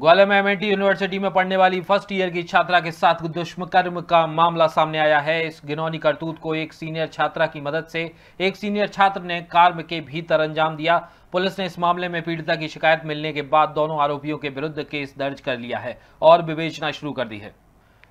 ग्वालियर में MNT university में पढ़ने वाली फर्स्ट ईयर की छात्रा के साथ दुष्कर्म का मामला सामने आया है इस घिनौनी करतूत को एक सीनियर छात्रा की मदद से एक सीनियर छात्र ने कार के भीतर अंजाम दिया पुलिस ने इस मामले में पीड़िता की शिकायत मिलने के बाद दोनों आरोपियों के विरुद्ध केस दर्ज कर लिया है और विवेचना शुरू कर दी है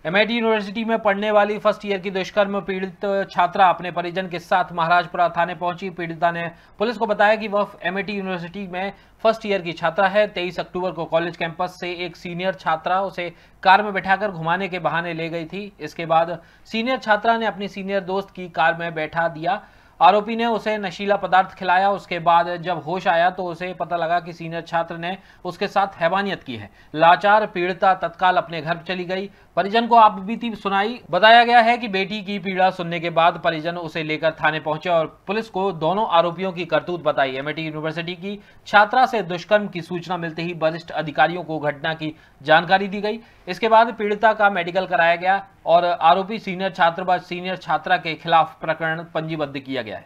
एमआईटी यूनिवर्सिटी में पढ़ने वाली फर्स्ट ईयर की दुष्कर्म पीड़ित छात्रा अपने परिजन के साथ महाराजपुरा थाने पहुंची पीड़िता ने पुलिस को बताया कि वह एमआईटी यूनिवर्सिटी में फर्स्ट ईयर की छात्रा है 23 अक्टूबर को कॉलेज कैंपस से एक सीनियर छात्रा उसे कार में बैठाकर घुमाने के बहाने ले गई थी इसके बाद सीनियर छात्रा ने अपनी सीनियर दोस्त की कार में बैठा दिया आरोपी ने उसे नशीला पदार्थ खिलाया उसके बाद जब होश आया तो उसे पता लगा कि सीनियर छात्र ने उसके साथ हैवानियत की है लाचार पीड़िता तत्काल अपने घर चली गई परिजन को आप बीती सुनाई बताया गया है कि बेटी की पीड़ा सुनने के बाद परिजन उसे लेकर थाने पहुंचे और पुलिस को दोनों आरोपियों की करतूत बताई एम यूनिवर्सिटी की छात्रा से दुष्कर्म की सूचना मिलते ही वरिष्ठ अधिकारियों को घटना की जानकारी दी गई इसके बाद पीड़िता का मेडिकल कराया गया और आरोपी सीनियर छात्र सीनियर छात्रा के खिलाफ प्रकरण पंजीबद्ध किया गया है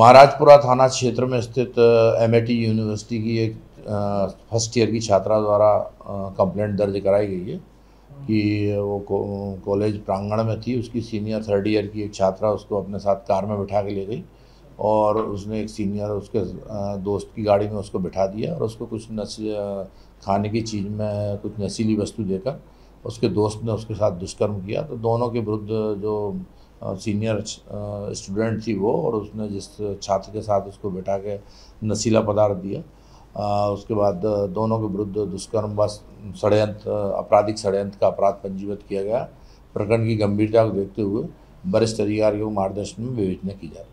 महाराजपुरा थाना क्षेत्र में स्थित एम यूनिवर्सिटी की एक फर्स्ट ईयर की छात्रा द्वारा कंप्लेंट दर्ज कराई गई है कि वो को, कॉलेज प्रांगण में थी उसकी सीनियर थर्ड ईयर की एक छात्रा उसको अपने साथ कार में बिठा के ले गई और उसने एक सीनियर उसके दोस्त की गाड़ी में उसको बिठा दिया और उसको कुछ नशी खाने की चीज़ में कुछ नशीली वस्तु देकर उसके दोस्त ने उसके साथ दुष्कर्म किया तो दोनों के विरुद्ध जो सीनियर स्टूडेंट थी वो और उसने जिस छात्र के साथ उसको बैठा के नशीला पदार्थ दिया आ, उसके बाद दोनों के विरुद्ध दुष्कर्म व षडयंत्र आपराधिक षडयंत्र का अपराध पंजीबद्ध किया गया प्रकरण की गंभीरता को देखते हुए वरिष्ठ अधिकारियों के मार्गदर्शन में विवेचना की जा रही